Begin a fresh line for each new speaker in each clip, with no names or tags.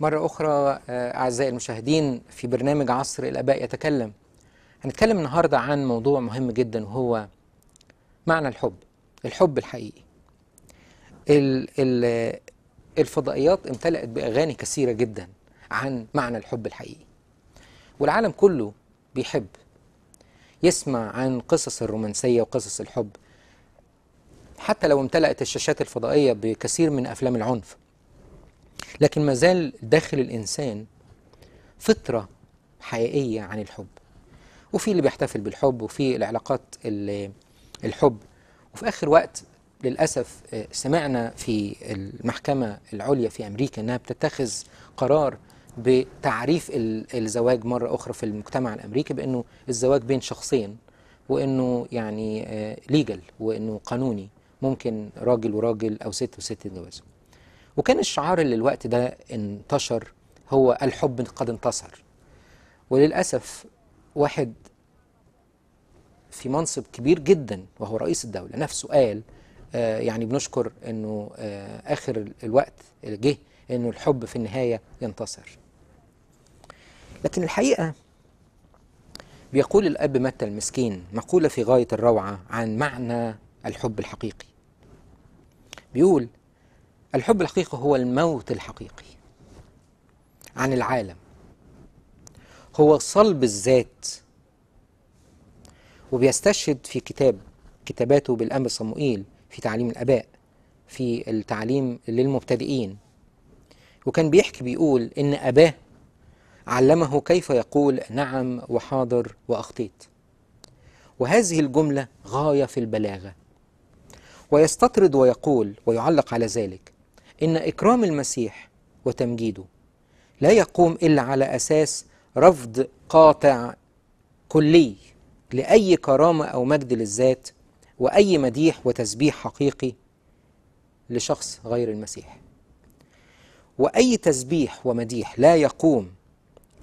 مرة أخرى آه، أعزائي المشاهدين في برنامج عصر الآباء يتكلم هنتكلم النهاردة عن موضوع مهم جدا وهو معنى الحب الحب الحقيقي ال ال الفضائيات امتلأت بأغاني كثيرة جدا عن معنى الحب الحقيقي والعالم كله بيحب يسمع عن قصص الرومانسية وقصص الحب حتى لو امتلأت الشاشات الفضائية بكثير من أفلام العنف لكن ما زال داخل الإنسان فطرة حقيقية عن الحب وفي اللي بيحتفل بالحب وفي العلاقات الحب وفي آخر وقت للأسف آه، سمعنا في المحكمة العليا في أمريكا أنها بتتخذ قرار بتعريف الزواج مرة أخرى في المجتمع الأمريكي بأنه الزواج بين شخصين وأنه يعني ليجل آه، وأنه قانوني ممكن راجل وراجل أو ست وست يتجوزوا وكان الشعار اللي الوقت ده انتشر هو الحب قد انتصر وللأسف واحد في منصب كبير جدا وهو رئيس الدولة نفسه قال آه يعني بنشكر انه آه اخر الوقت اللي جه انه الحب في النهاية ينتصر لكن الحقيقة بيقول الأب متى المسكين مقولة في غاية الروعة عن معنى الحب الحقيقي بيقول الحب الحقيقي هو الموت الحقيقي عن العالم هو صلب الذات وبيستشهد في كتاب كتاباته بالأنبا صموئيل في تعليم الآباء في التعليم للمبتدئين وكان بيحكي بيقول إن أباه علمه كيف يقول نعم وحاضر وأخطيت وهذه الجملة غاية في البلاغة ويستطرد ويقول ويعلق على ذلك إن إكرام المسيح وتمجيده لا يقوم إلا على أساس رفض قاطع كلي لأي كرامة أو مجد للذات وأي مديح وتسبيح حقيقي لشخص غير المسيح وأي تسبيح ومديح لا يقوم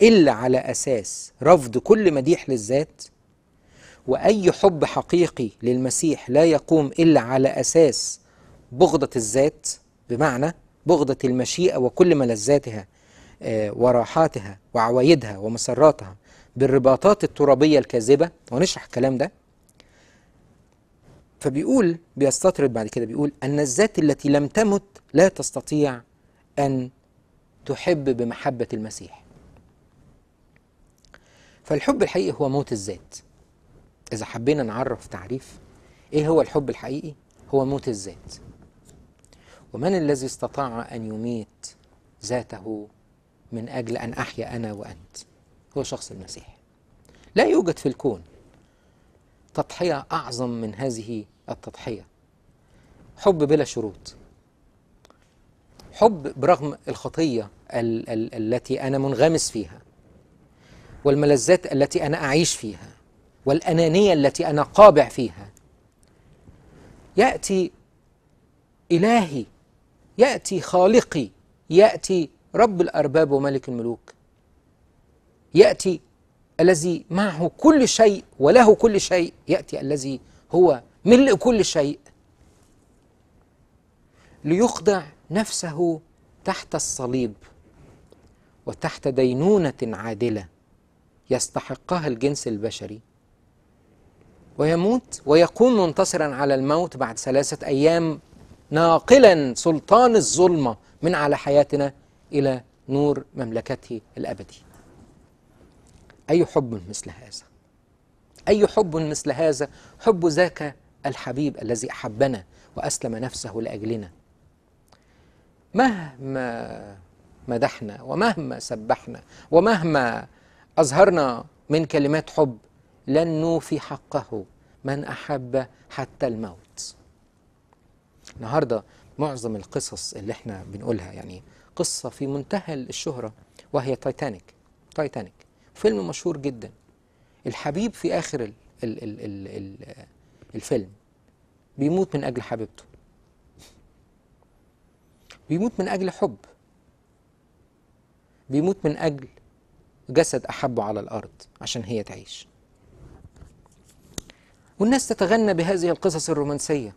إلا على أساس رفض كل مديح للذات وأي حب حقيقي للمسيح لا يقوم إلا على أساس بغضة الذات بمعنى بغضة المشيئة وكل ملذاتها آه، وراحاتها وعوايدها ومسراتها بالرباطات الترابية الكاذبة ونشرح الكلام ده فبيقول بيستطرد بعد كده بيقول أن الذات التي لم تمت لا تستطيع أن تحب بمحبة المسيح فالحب الحقيقي هو موت الذات إذا حبينا نعرف تعريف إيه هو الحب الحقيقي هو موت الذات ومن الذي استطاع أن يميت ذاته من أجل أن أحيا أنا وأنت هو شخص المسيح لا يوجد في الكون تضحية أعظم من هذه التضحية حب بلا شروط حب برغم الخطية ال ال التي أنا منغمس فيها والملذات التي أنا أعيش فيها والأنانية التي أنا قابع فيها يأتي إلهي يأتي خالقي يأتي رب الأرباب وملك الملوك يأتي الذي معه كل شيء وله كل شيء يأتي الذي هو ملء كل شيء ليخضع نفسه تحت الصليب وتحت دينونة عادلة يستحقها الجنس البشري ويموت ويقوم منتصرا على الموت بعد ثلاثة أيام ناقلا سلطان الظلمة من على حياتنا إلى نور مملكته الأبدي أي حب مثل هذا أي حب مثل هذا حب ذاك الحبيب الذي أحبنا وأسلم نفسه لأجلنا مهما مدحنا ومهما سبحنا ومهما أظهرنا من كلمات حب لن نوفي حقه من أحب حتى الموت النهارده معظم القصص اللي احنا بنقولها يعني قصه في منتهى الشهره وهي تايتانيك تايتانيك فيلم مشهور جدا الحبيب في اخر الـ الـ الـ الـ الـ الفيلم بيموت من اجل حبيبته بيموت من اجل حب بيموت من اجل جسد احبه على الارض عشان هي تعيش والناس تتغنى بهذه القصص الرومانسيه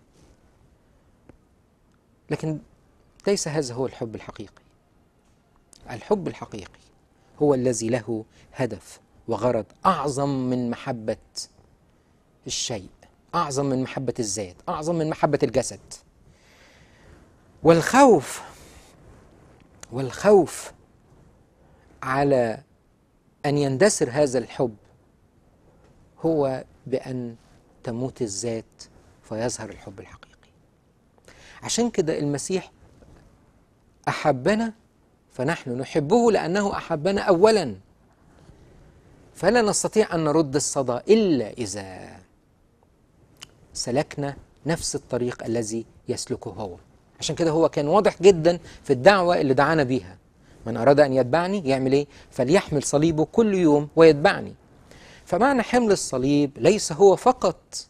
لكن ليس هذا هو الحب الحقيقي الحب الحقيقي هو الذي له هدف وغرض أعظم من محبة الشيء أعظم من محبة الذات أعظم من محبة الجسد والخوف والخوف على أن يندثر هذا الحب هو بأن تموت الذات فيظهر الحب الحقيقي عشان كده المسيح أحبنا فنحن نحبه لأنه أحبنا أولا فلا نستطيع أن نرد الصدى إلا إذا سلكنا نفس الطريق الذي يسلكه هو عشان كده هو كان واضح جدا في الدعوة اللي دعانا بيها من أراد أن يتبعني يعمل إيه؟ فليحمل صليبه كل يوم ويتبعني فمعنى حمل الصليب ليس هو فقط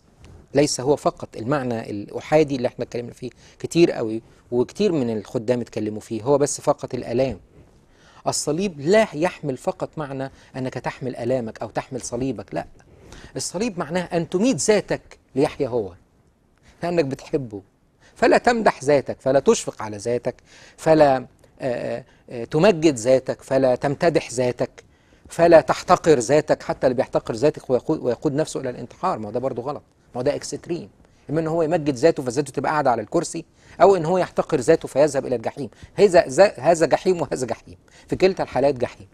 ليس هو فقط المعنى الأحادي اللي احنا اتكلمنا فيه كتير قوي وكتير من الخدام اتكلموا فيه هو بس فقط الآلام الصليب لا يحمل فقط معنى أنك تحمل آلامك أو تحمل صليبك لا الصليب معناه أن تميت ذاتك ليحيا هو لأنك بتحبه فلا تمدح ذاتك فلا تشفق على ذاتك فلا آه، آه، آه، تمجد ذاتك فلا تمتدح ذاتك فلا تحتقر ذاتك حتى اللي بيحتقر ذاتك ويقود نفسه إلى الانتحار ما ده برضه غلط ما هو ده اكستريم اما ان هو يمجد ذاته فذاته تبقى قاعده على الكرسي او ان هو يحتقر ذاته فيذهب الى الجحيم هذا هذا جحيم وهذا جحيم في كلتا الحالات جحيم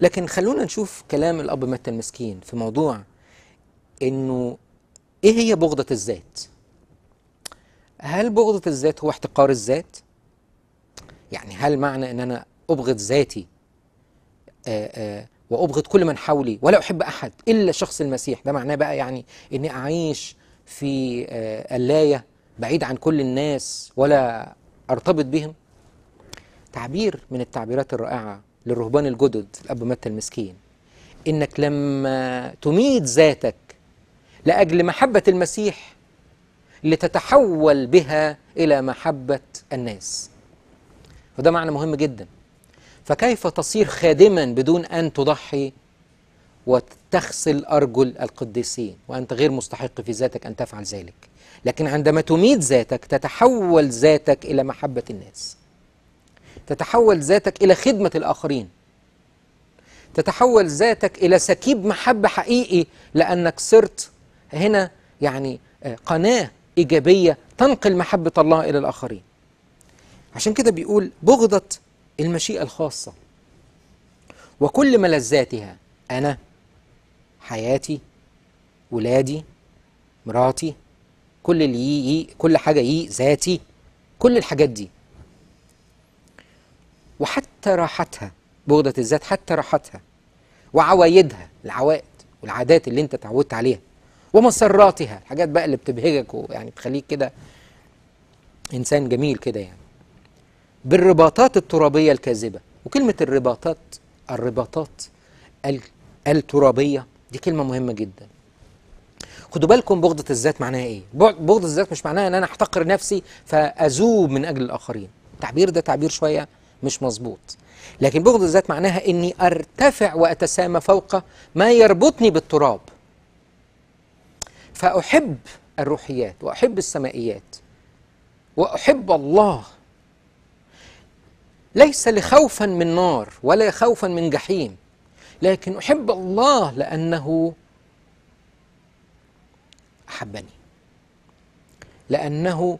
لكن خلونا نشوف كلام الاب متى المسكين في موضوع انه ايه هي بغضه الذات هل بغضه الذات هو احتقار الذات يعني هل معنى ان انا ابغض ذاتي آه، آه، وأبغض كل من حولي ولا أحب أحد إلا شخص المسيح ده معناه بقى يعني إني أعيش في قلاية آه، بعيد عن كل الناس ولا أرتبط بهم تعبير من التعبيرات الرائعة للرهبان الجدد الأب متى المسكين إنك لما تميت ذاتك لأجل محبة المسيح لتتحول بها إلى محبة الناس وده معنى مهم جداً فكيف تصير خادما بدون أن تضحي وتغسل أرجل القديسين وأنت غير مستحق في ذاتك أن تفعل ذلك لكن عندما تميت ذاتك تتحول ذاتك إلى محبة الناس تتحول ذاتك إلى خدمة الآخرين تتحول ذاتك إلى سكيب محبة حقيقي لأنك صرت هنا يعني آه، قناة إيجابية تنقل محبة الله إلى الآخرين عشان كده بيقول بغضة المشيئة الخاصة وكل ملذاتها أنا حياتي ولادي مراتي كل اللي يي كل حاجة يي ذاتي كل الحاجات دي وحتى راحتها بغضة الذات حتى راحتها وعوايدها العوائد والعادات اللي انت اتعودت عليها ومسراتها الحاجات بقى اللي بتبهجك ويعني بتخليك كده انسان جميل كده يعني بالرباطات الترابية الكاذبة وكلمة الرباطات الرباطات الترابية دي كلمة مهمة جدا خدوا بالكم بغضة الذات معناها ايه بغضة الذات مش معناها ان انا احتقر نفسي فاذوب من اجل الاخرين التعبير ده تعبير شوية مش مظبوط لكن بغض الذات معناها اني ارتفع واتسامى فوق ما يربطني بالتراب فاحب الروحيات واحب السمائيات واحب الله ليس لخوفا من نار ولا خوفا من جحيم لكن أحب الله لأنه أحبني لأنه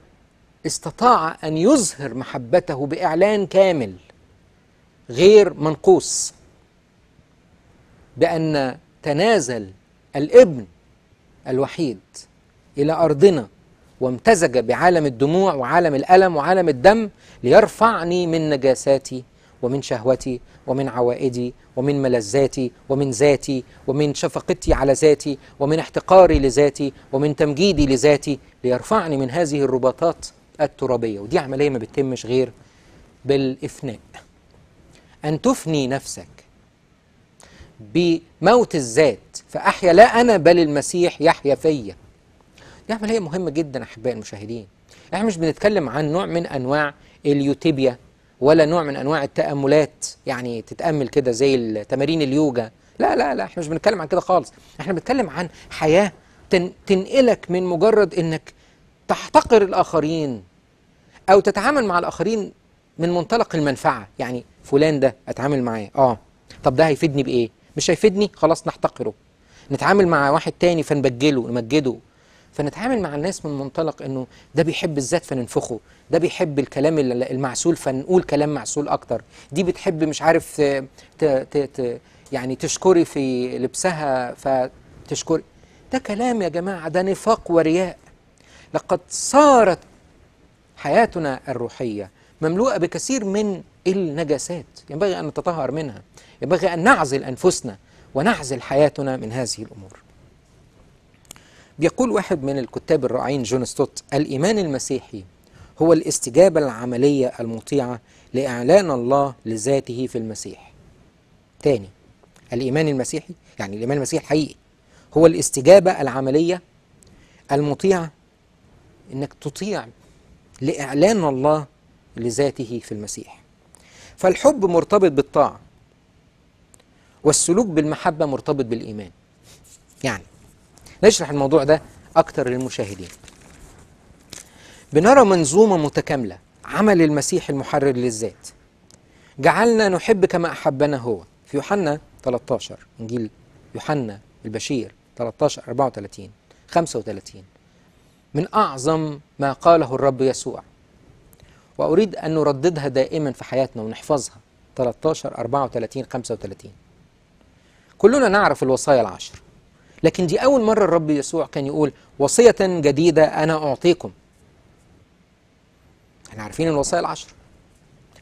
استطاع أن يظهر محبته بإعلان كامل غير منقوص بأن تنازل الابن الوحيد إلى أرضنا وامتزج بعالم الدموع وعالم الألم وعالم الدم ليرفعني من نجاساتي ومن شهوتي ومن عوائدي ومن ملذاتي ومن ذاتي ومن شفقتي على ذاتي ومن احتقاري لذاتي ومن تمجيدي لذاتي ليرفعني من هذه الرباطات الترابية ودي عملية ما بتتمش غير بالإفناء أن تفني نفسك بموت الذات فأحيا لا أنا بل المسيح يحيا فيا دي عملية مهمة جدا أحبائي المشاهدين احنا مش بنتكلم عن نوع من أنواع اليوتيبيا ولا نوع من انواع التاملات يعني تتامل كده زي تمارين اليوجا لا لا لا احنا مش بنتكلم عن كده خالص احنا بنتكلم عن حياه تن تنقلك من مجرد انك تحتقر الاخرين او تتعامل مع الاخرين من منطلق المنفعه يعني فلان ده اتعامل معاه اه طب ده هيفيدني بايه مش هيفيدني خلاص نحتقره نتعامل مع واحد تاني فنبجله نمجده فنتعامل مع الناس من منطلق انه ده بيحب الذات فننفخه ده بيحب الكلام المعسول فنقول كلام معسول اكتر دي بتحب مش عارف ت ت ت يعني تشكري في لبسها فتشكري ده كلام يا جماعه ده نفاق ورياء لقد صارت حياتنا الروحيه مملوءه بكثير من النجاسات ينبغي ان نتطهر منها ينبغي ان نعزل انفسنا ونعزل حياتنا من هذه الامور بيقول واحد من الكتاب الرائعين جون ستوت الإيمان المسيحي هو الاستجابة العملية المطيعة لإعلان الله لذاته في المسيح تاني الإيمان المسيحي يعني الإيمان المسيحي الحقيقي هو الاستجابة العملية المطيعة إنك تطيع لإعلان الله لذاته في المسيح فالحب مرتبط بالطاعة والسلوك بالمحبة مرتبط بالإيمان يعني نشرح الموضوع ده أكتر للمشاهدين بنرى منظومة متكاملة عمل المسيح المحرر للذات جعلنا نحب كما أحبنا هو في يوحنا 13 إنجيل يوحنا البشير 13 34 35 من أعظم ما قاله الرب يسوع وأريد أن نرددها دائما في حياتنا ونحفظها 13 34 35 كلنا نعرف الوصايا العشر لكن دي أول مرة الرب يسوع كان يقول وصية جديدة أنا أعطيكم احنا عارفين الوصايا العشر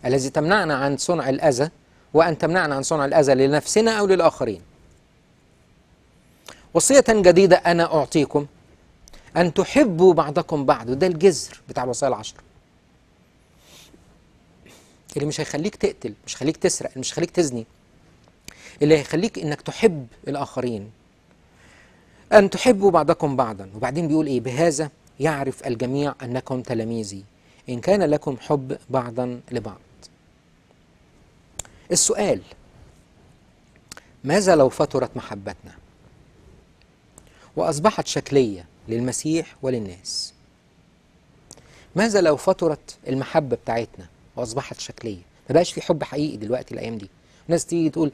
الذي تمنعنا عن صنع الأذى وأن تمنعنا عن صنع الأذى لنفسنا أو للآخرين وصية جديدة أنا أعطيكم أن تحبوا بعضكم بعض وده الجذر بتاع الوصايا العشر اللي مش هيخليك تقتل مش هيخليك تسرق مش هيخليك تزني اللي هيخليك انك تحب الاخرين أن تحبوا بعضكم بعضا وبعدين بيقول إيه بهذا يعرف الجميع أنكم تلاميذي إن كان لكم حب بعضا لبعض السؤال ماذا لو فطرت محبتنا وأصبحت شكلية للمسيح وللناس ماذا لو فطرت المحبة بتاعتنا وأصبحت شكلية ما بقاش في حب حقيقي دلوقتي الأيام دي ناس تيجي تقول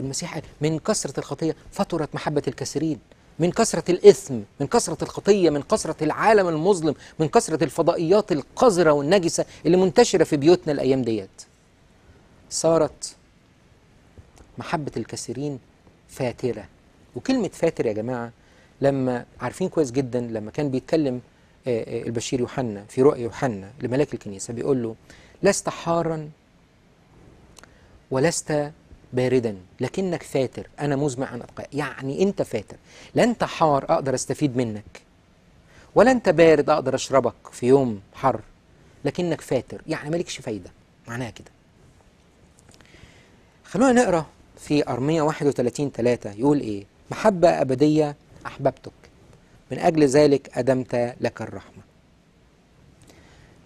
المسيح من كثرة الخطية فطرت محبة الكثيرين من كثرة الإثم من كثرة الخطية من كثرة العالم المظلم من كثرة الفضائيات القذرة والنجسة اللي منتشرة في بيوتنا الأيام ديت صارت محبة الكثيرين فاترة وكلمة فاتر يا جماعة لما عارفين كويس جدا لما كان بيتكلم آه، آه، البشير يوحنا في رؤيا يوحنا لملاك الكنيسة بيقول له لست حارا ولست باردا لكنك فاتر أنا مزمع ان أتقى يعني أنت فاتر لا أنت حار أقدر أستفيد منك ولا أنت بارد أقدر أشربك في يوم حر لكنك فاتر يعني مالكش فايدة معناها كده خلونا نقرأ في أرمية 31 3 يقول إيه محبة أبدية أحببتك من أجل ذلك أدمت لك الرحمة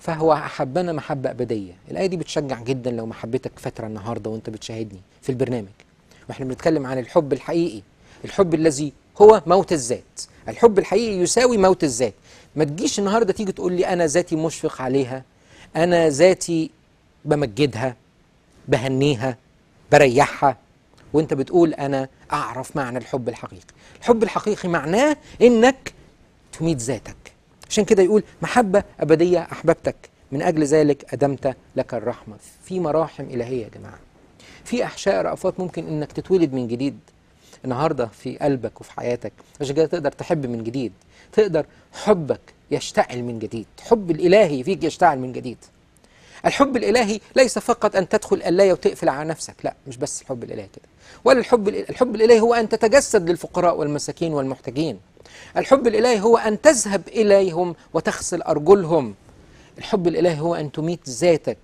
فهو أحبنا محبة أبدية الآية دي بتشجع جدا لو محبتك فترة النهاردة وانت بتشاهدني في البرنامج واحنا بنتكلم عن الحب الحقيقي الحب الذي هو موت الذات الحب الحقيقي يساوي موت الذات ما تجيش النهاردة تيجي تقول لي أنا ذاتي مشفق عليها أنا ذاتي بمجدها بهنيها بريحها وانت بتقول أنا أعرف معنى الحب الحقيقي الحب الحقيقي معناه إنك تميت ذاتك عشان كده يقول محبة أبدية أحببتك من أجل ذلك أدمت لك الرحمة في مراحم إلهية يا جماعة في أحشاء رأفات ممكن إنك تتولد من جديد النهاردة في قلبك وفي حياتك عشان كده تقدر تحب من جديد تقدر حبك يشتعل من جديد حب الإلهي فيك يشتعل من جديد الحب الإلهي ليس فقط أن تدخل قلاية وتقفل على نفسك لا مش بس الحب الإلهي كده ولا الحب الحب الإلهي هو أن تتجسد للفقراء والمساكين والمحتاجين الحب الإلهي هو أن تذهب إليهم وتغسل أرجلهم الحب الإلهي هو أن تميت ذاتك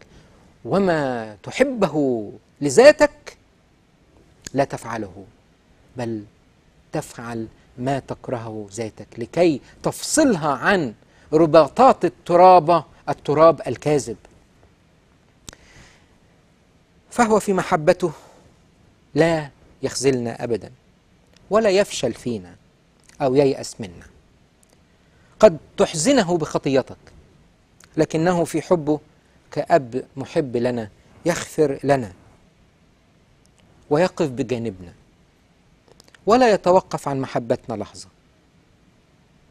وما تحبه لذاتك لا تفعله بل تفعل ما تكرهه ذاتك لكي تفصلها عن رباطات الترابة التراب الكاذب فهو في محبته لا يخذلنا أبدا ولا يفشل فينا أو ييأس منا قد تحزنه بخطيتك لكنه في حبه كأب محب لنا يغفر لنا ويقف بجانبنا ولا يتوقف عن محبتنا لحظة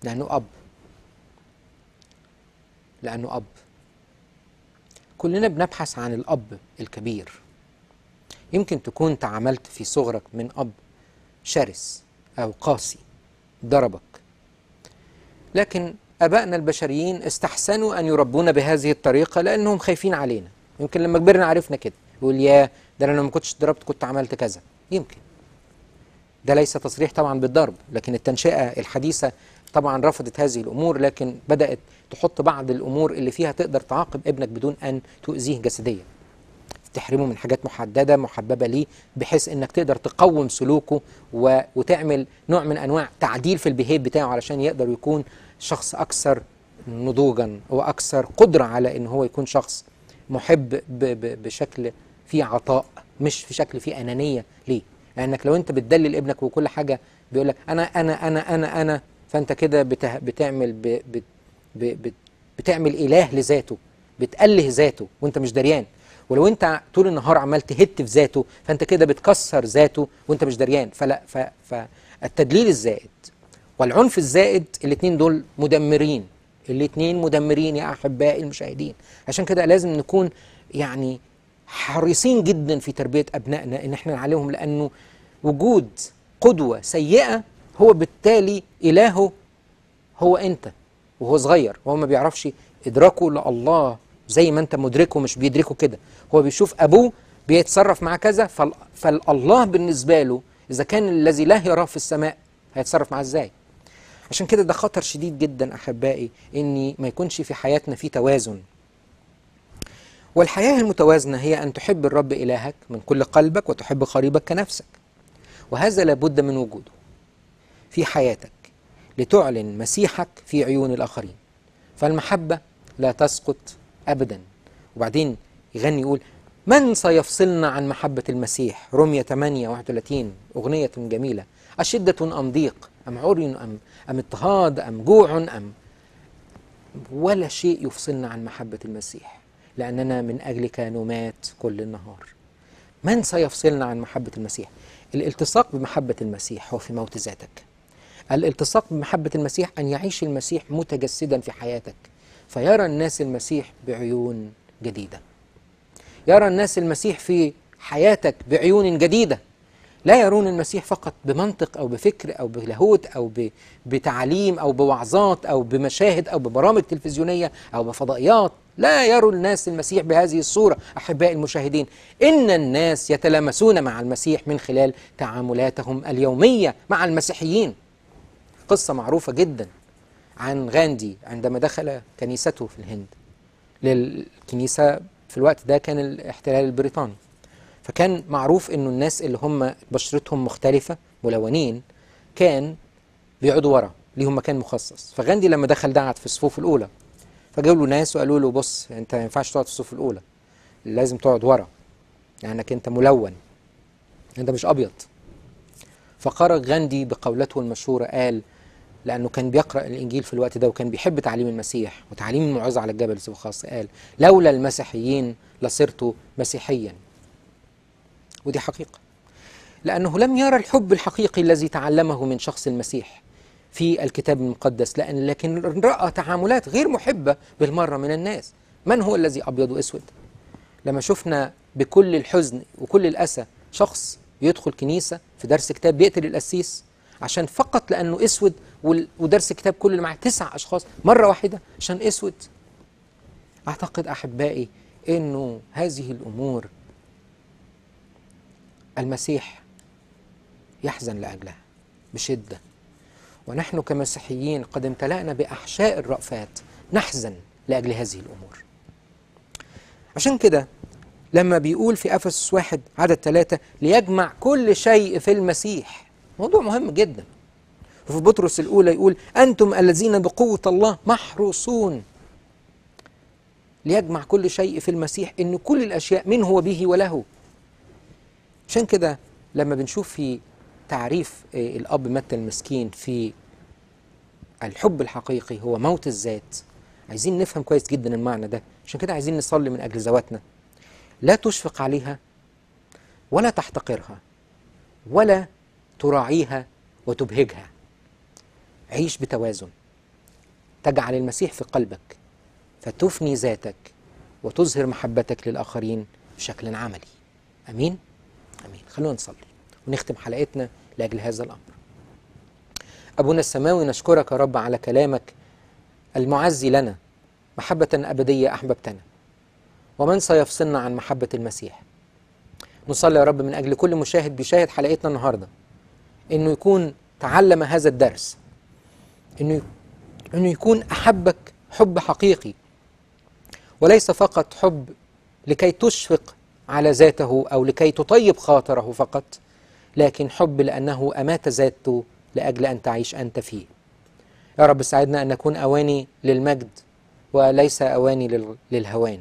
لأنه أب لأنه أب كلنا بنبحث عن الأب الكبير يمكن تكون تعاملت في صغرك من أب شرس أو قاسي ضربك لكن أبائنا البشريين استحسنوا أن يربونا بهذه الطريقة لأنهم خايفين علينا يمكن لما كبرنا عرفنا كده يقول يا ده أنا لو ما كنتش ضربت كنت عملت كذا يمكن ده ليس تصريح طبعا بالضرب لكن التنشئة الحديثة طبعا رفضت هذه الأمور لكن بدأت تحط بعض الأمور اللي فيها تقدر تعاقب ابنك بدون أن تؤذيه جسديا تحرمه من حاجات محدده محببه ليه بحيث انك تقدر تقوم سلوكه و... وتعمل نوع من انواع تعديل في البيهيف بتاعه علشان يقدر يكون شخص اكثر نضوجا واكثر قدره على ان هو يكون شخص محب ب... ب... بشكل فيه عطاء مش في شكل فيه انانيه ليه لانك لو انت بتدلل ابنك وكل حاجه بيقول لك انا انا انا انا انا فانت كده بت... بتعمل ب... ب... بتعمل اله لذاته بتأله ذاته وانت مش دريان ولو انت طول النهار عمال تهت في ذاته فانت كده بتكسر ذاته وانت مش دريان فلا فالتدليل الزائد والعنف الزائد الاثنين دول مدمرين الاثنين مدمرين يا احبائي المشاهدين عشان كده لازم نكون يعني حريصين جدا في تربيه ابنائنا ان احنا نعلمهم لانه وجود قدوه سيئه هو بالتالي الهه هو انت وهو صغير وهو ما بيعرفش ادراكه لله زي ما انت مدركه مش بيدركه كده هو بيشوف ابوه بيتصرف مع كذا فال... فالله بالنسبه له اذا كان الذي لا يراه في السماء هيتصرف معاه ازاي عشان كده ده خطر شديد جدا احبائي ان ما يكونش في حياتنا في توازن والحياه المتوازنه هي ان تحب الرب الهك من كل قلبك وتحب قريبك كنفسك وهذا لابد من وجوده في حياتك لتعلن مسيحك في عيون الاخرين فالمحبه لا تسقط أبدا وبعدين يغني يقول من سيفصلنا عن محبة المسيح رمية 8 31 أغنية جميلة أشدة أم ضيق أم عري أم, أم اضطهاد أم جوع أم ولا شيء يفصلنا عن محبة المسيح لأننا من أجلك نمات كل النهار من سيفصلنا عن محبة المسيح الالتصاق بمحبة المسيح هو في موت ذاتك الالتصاق بمحبة المسيح أن يعيش المسيح متجسدا في حياتك فيرى الناس المسيح بعيون جديدة يرى الناس المسيح في حياتك بعيون جديدة لا يرون المسيح فقط بمنطق أو بفكر أو بلاهوت أو بتعليم أو بوعظات أو بمشاهد أو ببرامج تلفزيونية أو بفضائيات لا يرى الناس المسيح بهذه الصورة أحباء المشاهدين إن الناس يتلامسون مع المسيح من خلال تعاملاتهم اليومية مع المسيحيين قصة معروفة جدا عن غاندي عندما دخل كنيسته في الهند للكنيسة في الوقت ده كان الاحتلال البريطاني فكان معروف انه الناس اللي هم بشرتهم مختلفة ملونين كان بيقعدوا ورا ليهم مكان مخصص فغاندي لما دخل دعت في الصفوف الاولى فجابوا له ناس وقالوا له بص انت ما ينفعش تقعد في الصفوف الاولى لازم تقعد ورا لانك يعني انت ملون انت مش ابيض فقرأ غاندي بقولته المشهورة قال لأنه كان بيقرأ الإنجيل في الوقت ده وكان بيحب تعليم المسيح وتعليم الموعظة على الجبل خاصه قال لولا المسيحيين لصرت مسيحيا ودي حقيقة لأنه لم يرى الحب الحقيقي الذي تعلمه من شخص المسيح في الكتاب المقدس لأن لكن رأى تعاملات غير محبة بالمرة من الناس من هو الذي أبيض وأسود لما شفنا بكل الحزن وكل الأسى شخص يدخل كنيسة في درس كتاب بيقتل القسيس عشان فقط لأنه أسود ودرس الكتاب كله اللي معاه تسع اشخاص مره واحده عشان اسود اعتقد احبائي انه هذه الامور المسيح يحزن لاجلها بشده ونحن كمسيحيين قد امتلأنا باحشاء الرأفات نحزن لاجل هذه الامور عشان كده لما بيقول في أفسس واحد عدد ثلاثة ليجمع كل شيء في المسيح موضوع مهم جدا وفي بطرس الأولى يقول أنتم الذين بقوة الله محروسون ليجمع كل شيء في المسيح إن كل الأشياء منه وبه وله عشان كده لما بنشوف في تعريف آه، الأب متى المسكين في الحب الحقيقي هو موت الذات عايزين نفهم كويس جدا المعنى ده عشان كده عايزين نصلي من أجل ذواتنا لا تشفق عليها ولا تحتقرها ولا تراعيها وتبهجها عيش بتوازن تجعل المسيح في قلبك فتفني ذاتك وتظهر محبتك للآخرين بشكل عملي أمين؟ أمين خلونا نصلي ونختم حلقتنا لأجل هذا الأمر أبونا السماوي نشكرك يا رب على كلامك المعزي لنا محبة أبدية أحببتنا ومن سيفصلنا عن محبة المسيح نصلي يا رب من أجل كل مشاهد بيشاهد حلقتنا النهاردة إنه يكون تعلم هذا الدرس انه انه يكون احبك حب حقيقي وليس فقط حب لكي تشفق على ذاته او لكي تطيب خاطره فقط لكن حب لانه امات ذاته لاجل ان تعيش انت فيه يا رب ساعدنا ان نكون اواني للمجد وليس اواني للهوان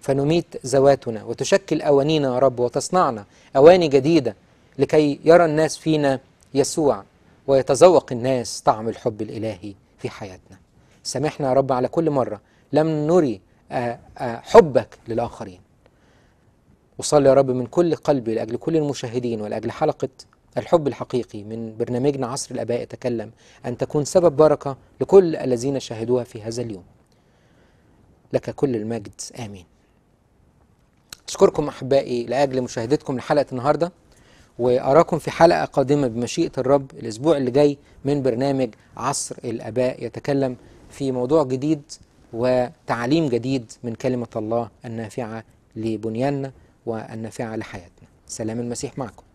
فنميت ذواتنا وتشكل اوانينا يا رب وتصنعنا اواني جديده لكي يرى الناس فينا يسوع ويتذوق الناس طعم الحب الإلهي في حياتنا سامحنا يا رب على كل مرة لم نري آه، آه، حبك للآخرين وصلي يا رب من كل قلبي لأجل كل المشاهدين ولأجل حلقة الحب الحقيقي من برنامجنا عصر الآباء يتكلم أن تكون سبب بركة لكل الذين شاهدوها في هذا اليوم لك كل المجد آمين أشكركم أحبائي لأجل مشاهدتكم لحلقة النهاردة وأراكم في حلقة قادمة بمشيئة الرب الأسبوع اللي جاي من برنامج عصر الآباء يتكلم في موضوع جديد وتعليم جديد من كلمة الله النافعة لبنياننا والنافعة لحياتنا سلام المسيح معكم